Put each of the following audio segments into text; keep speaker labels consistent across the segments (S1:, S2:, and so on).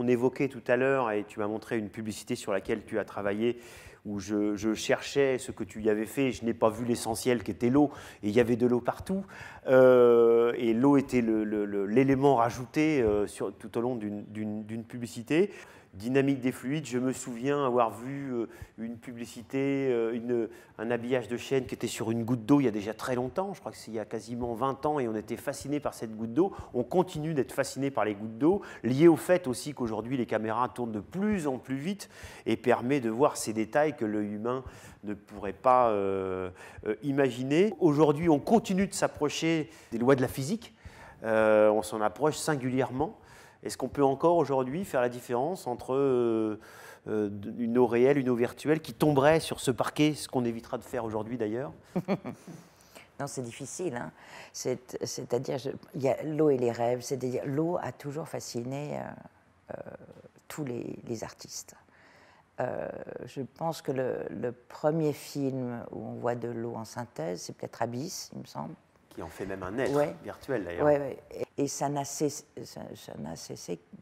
S1: on évoquait tout à l'heure, et tu m'as montré une publicité sur laquelle tu as travaillé, où je, cherchais ce que tu y avais fait, je n'ai pas vu l'essentiel qui était l'eau, et il y avait de l'eau partout, euh, et l'eau était l'élément rajouté euh, tout au long d'une publicité dynamique des fluides. Je me souviens avoir vu euh, une publicité, euh, une, un habillage de chêne qui était sur une goutte d'eau il y a déjà très longtemps, je crois que c'est il y a quasiment 20 ans, et on était fasciné par cette goutte d'eau. On continue d'être fasciné par les gouttes d'eau, lié au fait aussi qu'aujourd'hui les caméras tournent de plus en plus vite et permet de voir ces détails que l'œil humain ne pourrait pas euh, imaginer. Aujourd'hui, on continue de s'approcher des lois de la physique. on s'en approche singulièrement est-ce qu'on peut encore aujourd'hui faire la différence entre euh, euh, une eau réelle, une eau virtuelle qui tomberait sur ce
S2: parquet, ce qu'on évitera de faire aujourd'hui d'ailleurs Non, c'est difficile. Hein. C'est-à-dire, il y a l'eau et les rêves. C'est-à-dire, l'eau a toujours fasciné euh, tous les, artistes. je pense que le, le, premier film où on voit de l'eau en synthèse, c'est peut-être Abyss, il me semble
S1: qui en fait même un être virtuel d'ailleurs.
S2: Et ça n'a cessé,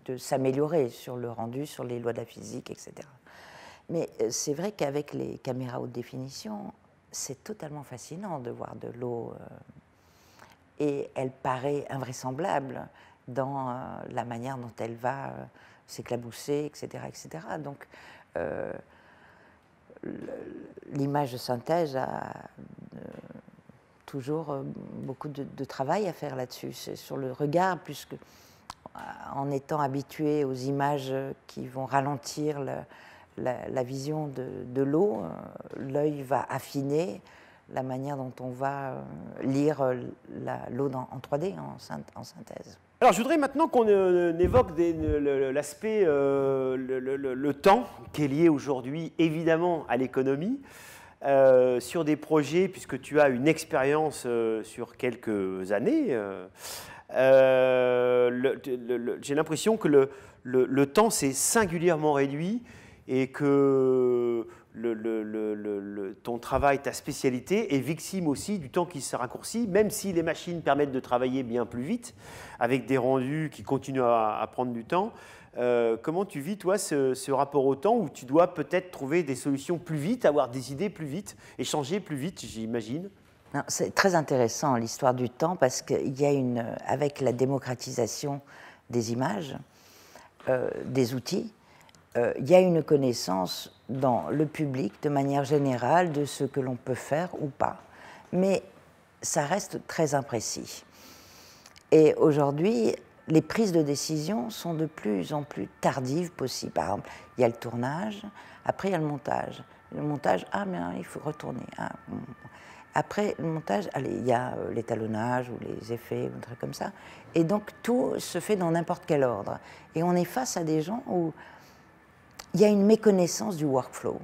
S2: de s'améliorer sur le rendu, sur les lois de la physique, etc. Mais euh, c'est vrai qu'avec les caméras haute définition, c'est totalement fascinant de voir de l'eau. Euh, et elle paraît invraisemblable dans euh, la manière dont elle va s'éclabousser, etc., etc. Donc, l'image de synthèse a toujours euh, beaucoup de, travail à faire là-dessus, C'est sur le regard, puisque euh, en étant habitué aux images euh, qui vont ralentir la, vision de, l'eau, l'œil va affiner la manière dont on va lire l'eau en 3D, en, synthèse.
S1: Alors je voudrais maintenant qu'on évoque l'aspect, le, le, temps, qui est lié aujourd'hui évidemment à l'économie. Euh, sur des projets, puisque tu as une expérience euh, sur quelques années, euh, j'ai l'impression que le temps s'est singulièrement réduit et que ton travail, ta spécialité est victime aussi du temps qui se raccourcit, même si les machines permettent de travailler bien plus vite, avec des rendus qui continuent à, prendre du temps. Euh, comment tu vis, toi, ce, rapport au temps où tu dois peut-être trouver des solutions plus vite, avoir des
S2: idées plus vite,
S1: échanger plus vite, j'imagine
S2: C'est très intéressant l'histoire du temps parce qu'il y a une, avec la démocratisation des images, euh, des outils, euh, il y a une connaissance dans le public de manière générale de ce que l'on peut faire ou pas. Mais ça reste très imprécis. Et aujourd'hui, les prises de décision sont de plus en plus tardives possibles. Par exemple, il y a le tournage, après il y a le montage. Le montage, ah mais hein, il faut retourner. Ah, après le montage, allez, il y a euh, l'étalonnage ou les effets, ou un truc comme ça. Et donc tout se fait dans n'importe quel ordre. Et on est face à des gens où il y a une méconnaissance du workflow.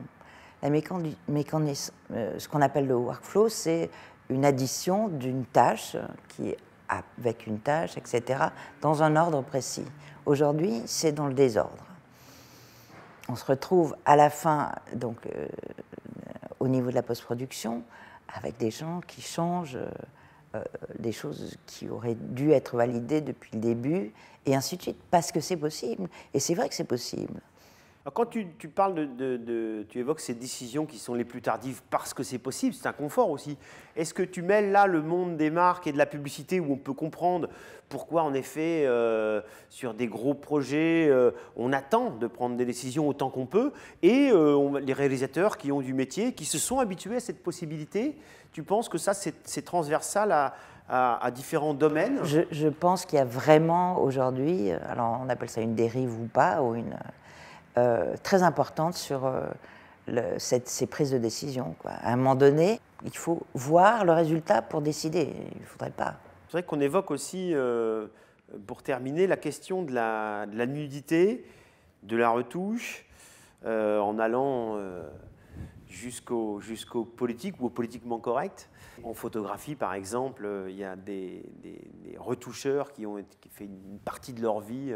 S2: La euh, ce qu'on appelle le workflow, c'est une addition d'une tâche qui avec une tâche, etc., dans un ordre précis. Aujourd'hui, c'est dans le désordre. On se retrouve à la fin, donc euh, au niveau de la post-production, avec des gens qui changent euh, des choses qui auraient dû être validées depuis le début, et ainsi de suite, parce que c'est possible. Et c'est vrai que c'est possible
S1: quand tu, parles de, Tu évoques ces décisions qui sont les plus tardives parce que c'est possible, c'est un confort aussi. Est-ce que tu mêles là le monde des marques et de la publicité où on peut comprendre pourquoi, en effet, euh, sur des gros projets, euh, on attend de prendre des décisions autant qu'on peut et euh, les réalisateurs qui ont du métier, qui se sont habitués à cette possibilité Tu penses que ça, c'est transversal à, différents domaines je,
S2: je pense qu'il y a vraiment aujourd'hui, alors on appelle ça une dérive ou pas, ou une euh, très importante sur euh, ces prises de décision. Quoi. À un moment donné, il faut voir le résultat pour décider. Il ne faudrait pas.
S1: C'est vrai qu'on évoque aussi, euh, pour terminer, la question de la, la nudité, de la retouche, en allant jusqu'au jusqu politique ou au politiquement correct. En photographie, par exemple, il y a des, des retoucheurs qui ont fait une partie de leur vie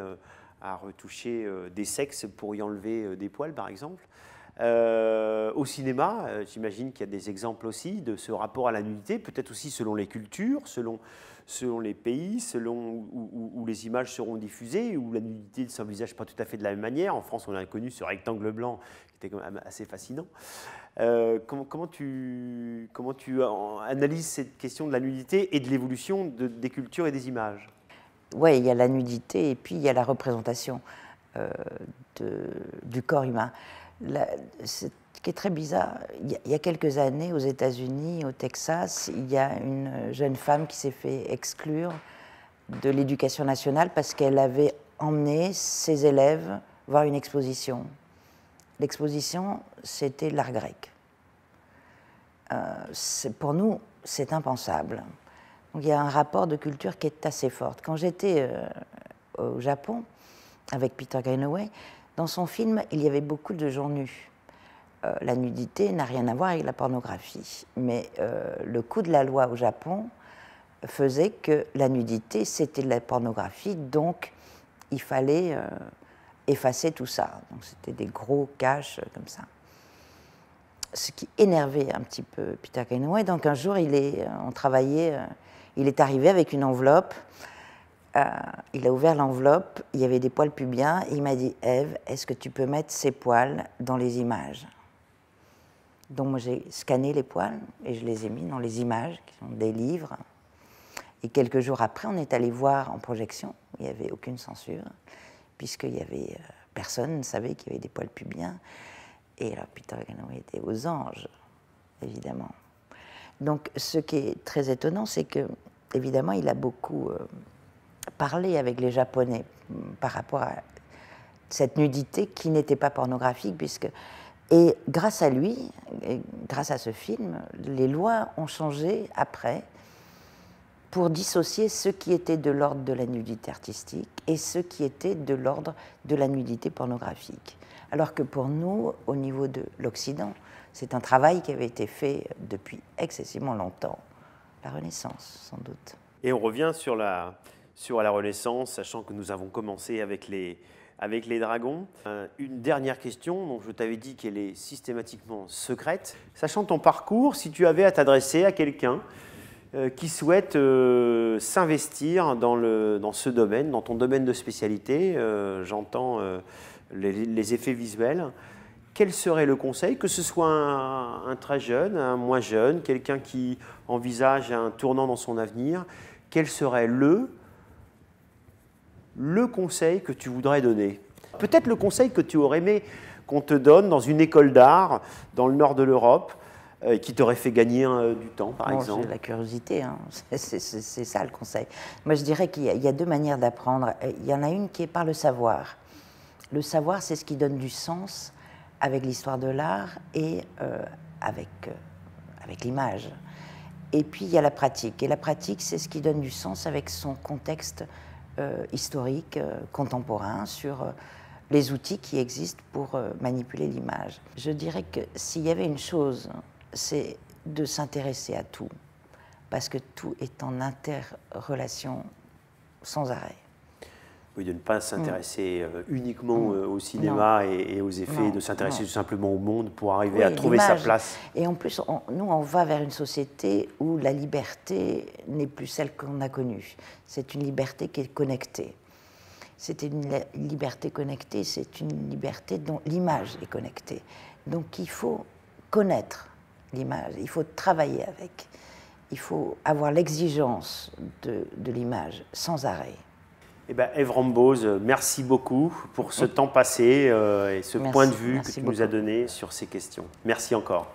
S1: à retoucher euh, des sexes pour y enlever euh, des poils, par exemple. Euh, au cinéma, j'imagine qu'il y a des exemples aussi de ce rapport à la nudité, peut-être aussi selon les cultures, selon, les pays, selon où, les images seront diffusées, où la nudité ne s'envisage pas tout à fait de la même manière. En France, on a connu ce rectangle blanc qui était quand même assez fascinant. comment, comment, tu, analyses cette question de la nudité et de l'évolution
S2: des cultures et des images ouais, il y a la nudité et puis il y a la représentation euh, du corps humain. ce qui est très bizarre, il y, a, quelques années aux États-Unis, au Texas, il y a une jeune femme qui s'est fait exclure de l'éducation nationale parce qu'elle avait emmené ses élèves voir une exposition. L'exposition, c'était l'art grec. Euh, pour nous, c'est impensable. Donc, il y a un rapport de culture qui est assez fort. Quand j'étais euh, au Japon avec Peter Greenaway, dans son film, il y avait beaucoup de gens nus. Euh, la nudité n'a rien à voir avec la pornographie, mais euh, le coup de la loi au Japon faisait que la nudité, c'était de la pornographie, donc il fallait effacer tout ça. Donc c'était des gros caches comme ça ce qui énervait un petit peu Peter Greenaway. Donc un jour, il est, on travaillait il est arrivé avec une enveloppe. Euh, il a ouvert l'enveloppe, il y avait des poils pubiens. Il m'a dit Eve, est-ce que tu peux mettre ces poils dans les images Donc, j'ai scanné les poils et je les ai mis dans les images, qui sont des livres. Et quelques jours après, on est allé voir en projection. Il n'y avait aucune censure, puisqu'il y avait. Euh, personne ne savait qu'il y avait des poils pubiens. Et alors, Peter on était aux anges, évidemment. Donc ce qui est très étonnant, c'est que évidemment, il a beaucoup euh, parlé avec les Japonais mm, par rapport à cette nudité qui n'était pas pornographique, puisque et grâce à lui, grâce à ce film, les lois ont changé après pour dissocier ce qui était de l'ordre de la nudité artistique et ce qui était de l'ordre de la nudité pornographique. Alors que pour nous, au niveau de l'Occident, c'est un travail qui avait été fait depuis excessivement longtemps. La Renaissance, sans doute.
S1: Et on revient sur la, sur la Renaissance, sachant que nous avons commencé avec les, avec les dragons. Euh, une dernière question, dont je t'avais dit qu'elle est systématiquement secrète. Sachant ton parcours, si tu avais à t'adresser à quelqu'un euh, qui souhaite euh, s'investir dans, dans ce domaine, dans ton domaine de spécialité, j'entends les, effets visuels, quel serait le conseil, que ce soit un, très jeune, un moins jeune, quelqu'un qui envisage un tournant dans son avenir, quel serait le, le conseil que tu voudrais donner Peut-être le conseil que tu aurais aimé qu'on te donne dans une école d'art dans le nord de l'Europe euh, qui t'aurait fait gagner euh, du temps,
S2: par exemple. exemple La curiosité, hein. c'est ça le conseil. Moi, je dirais qu'il y, a deux manières d'apprendre. Euh, il y en a une qui est par le savoir. Le savoir, c'est ce qui donne du sens avec l'histoire de l'art et euh, avec, euh, avec l'image. Et puis il y a la pratique. Et la pratique, c'est ce qui donne du sens avec son contexte euh, historique, contemporain, sur les outils qui existent pour manipuler l'image. Je dirais que s'il y avait une chose, c'est de s'intéresser à tout, parce que tout est en interrelation sans arrêt.
S1: Oui, de ne pas s'intéresser mm. euh, uniquement mm. euh, au cinéma et, aux effets, de s'intéresser tout simplement au monde pour arriver à trouver sa place.
S2: Et en plus, nous, on va vers une société où la liberté n'est plus celle qu'on a connue. C'est une liberté qui est connectée. C'est une liberté connectée, c'est une liberté dont l'image est connectée. Donc il faut connaître l'image, il faut travailler avec, il faut avoir l'exigence de l'image sans arrêt.
S1: Eh bien, Eve euh, merci beaucoup pour ce temps passé euh, et ce point de vue que tu nous as donné sur ces questions. Merci encore.